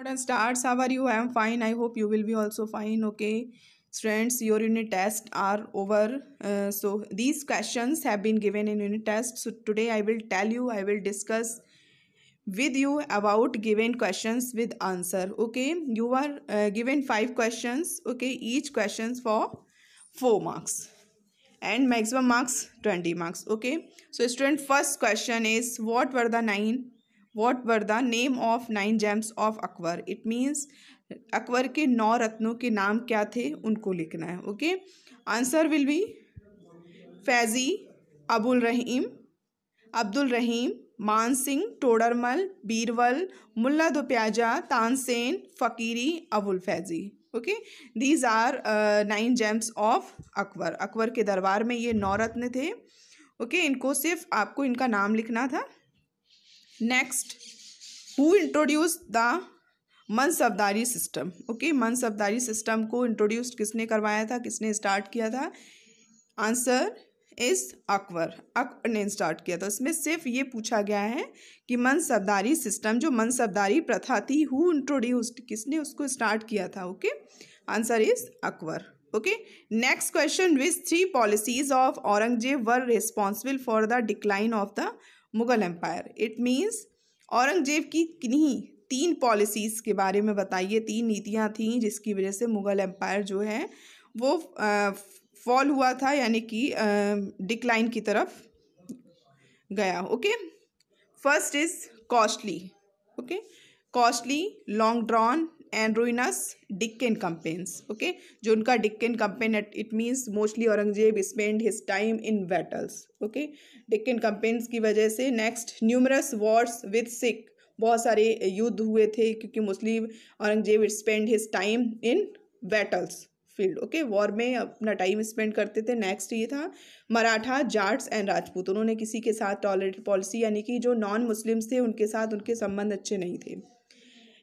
modern starts how are you i am fine i hope you will be also fine okay friends your unit tests are over uh, so these questions have been given in unit test so today i will tell you i will discuss with you about given questions with answer okay you are uh, given five questions okay each questions for four marks and maximum marks 20 marks okay so student first question is what were the nine what were the name of nine gems of Akbar it means Akbar के नौ रत्नों के नाम क्या थे उनको लिखना है okay answer will be Faizi Abul Rahim Abdul Rahim Man Singh Todarmal Birbal Mulla Dopyaza Tansen फ़कीरी Abul Faizi okay these are nine gems of Akbar Akbar के दरबार में ये नौ रत्न थे ओके okay, इनको सिर्फ आपको इनका नाम लिखना था next who introduced the mansabdari system okay mansabdari system को इंट्रोड्यूस किसने करवाया था किसने स्टार्ट किया था आंसर इज अकबर अकबर ने स्टार्ट किया था इसमें सिर्फ ये पूछा गया है कि मनसबदारी सिस्टम जो मनसबदारी प्रथा थी हु इंट्रोड्यूस्ड किसने उसको स्टार्ट किया था okay answer is Akbar okay next question which three policies of Aurangzeb were responsible for the decline of the Mughal empire it means Aurangzeb की किन्हीं तीन पॉलिसीज़ के बारे में बताइए तीन नीतियाँ थीं जिसकी वजह से मुग़ल एम्पायर जो है वो फॉल हुआ था यानी कि डिक्लाइन की तरफ गया okay first is costly okay costly long drawn and ruinous Deccan campaigns okay जो उनका Deccan campaign it means mostly Aurangzeb spend his time in battles okay Deccan campaigns की वजह से next numerous wars with Sikh बहुत सारे युद्ध हुए थे क्योंकि mostly Aurangzeb spend his time in battles field okay war में अपना टाइम स्पेंड करते थे नेक्स्ट ये था मराठा जाट्स एंड राजपूत उन्होंने किसी के साथ टॉलरेट पॉलिसी यानी कि जो नॉन मुस्लिम्स थे उनके साथ उनके संबंध अच्छे नहीं थे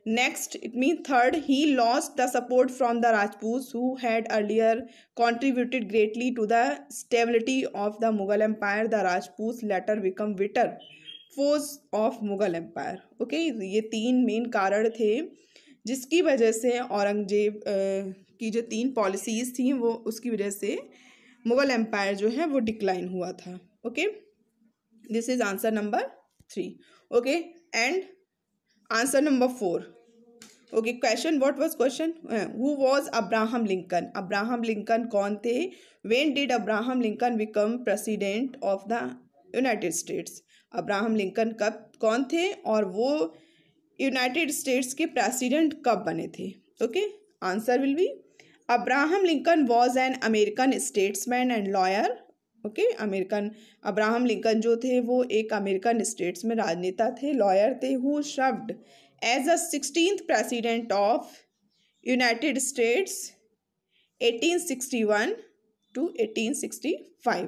next it mean third he lost the support from the Rajput who had earlier contributed greatly to the stability of the Mughal empire the Rajput later become bitter force of Mughal empire okay ये तीन मेन कारण थे जिसकी वजह से औरंगजेब की जो तीन पॉलिसीज थी वो उसकी वजह से मुगल एम्पायर जो है वो डिक्लाइन हुआ था okay this is answer number three okay and answer number four okay question what was question who was Abraham Lincoln Abraham Lincoln कौन थे when did Abraham Lincoln become president of the United States Abraham Lincoln कब कौन थे और वो United states के president कब बने थे okay answer will be Abraham Lincoln was an American statesman and lawyer okay American Abraham Lincoln जो थे वो एक अमेरिकन स्टेट्स में राजनेता थे लॉयर थे who served as a of president states eighteen sixty 1861 to 1865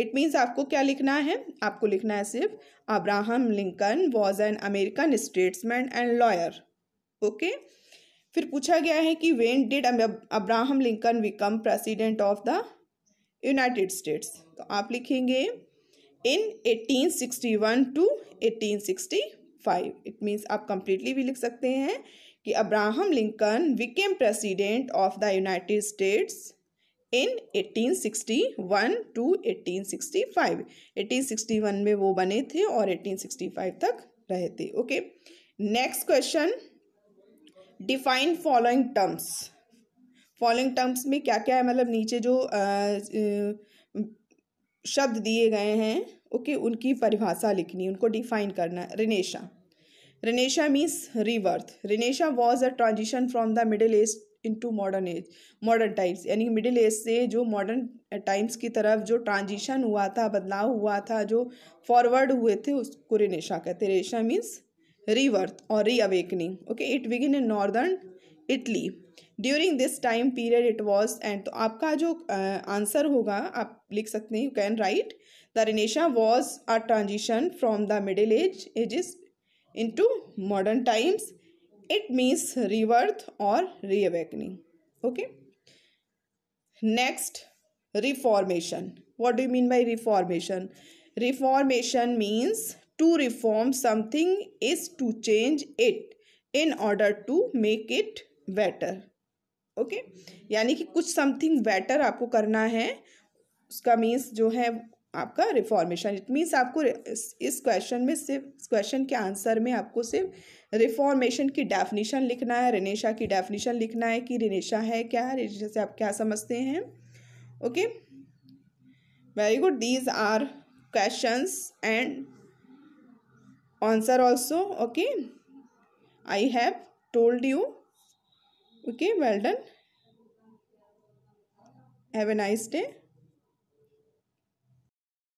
it means आपको क्या लिखना है आपको लिखना है सिर्फ Abraham Lincoln was an American statesman and lawyer okay फिर पूछा गया है कि when did Abraham Lincoln become president of the United States तो आप लिखेंगे in 1861 to 1865 five it means आप कंप्लीटली भी लिख सकते हैं कि Abraham Lincoln became president of the United States in 1861 to 1865 1861 में वो बने थे और 1865 तक रहे थे okay next question define following terms following terms में क्या क्या है मतलब नीचे जो uh, uh, शब्द दिए गए हैं ओके okay, उनकी परिभाषा लिखनी उनको डिफाइन करना renaissance renaissance means rebirth renaissance was a transition from the middle age into modern age modern times यानी मिडिल एज से जो मॉडर्न टाइम्स की तरफ जो ट्रांजिशन हुआ था बदलाव हुआ था जो फॉरवर्ड हुए थे उसको रिनेशा कहते रेशा मीन्स रीवर्थ और reawakening okay it begin in northern Italy during this time period it was and तो आपका जो आंसर होगा आप लिख सकते हैं you can write the renaissance was a transition from the middle age ages into modern times it means rebirth और reawakening okay next reformation what do mean by reformation reformation means to reform something is to change it in order to make it better okay यानी कि कुछ something better आपको करना है उसका means जो है आपका रिफॉर्मेशन इट मीन्स आपको इस क्वेश्चन में सिर्फ इस क्वेश्चन के आंसर में आपको सिर्फ रिफॉर्मेशन की डेफिनेशन लिखना है रिनेशा की डेफिनेशन लिखना है कि रिनेशा है क्या है से आप क्या समझते हैं okay very good these are questions and answer also okay I have told you okay well done have a nice day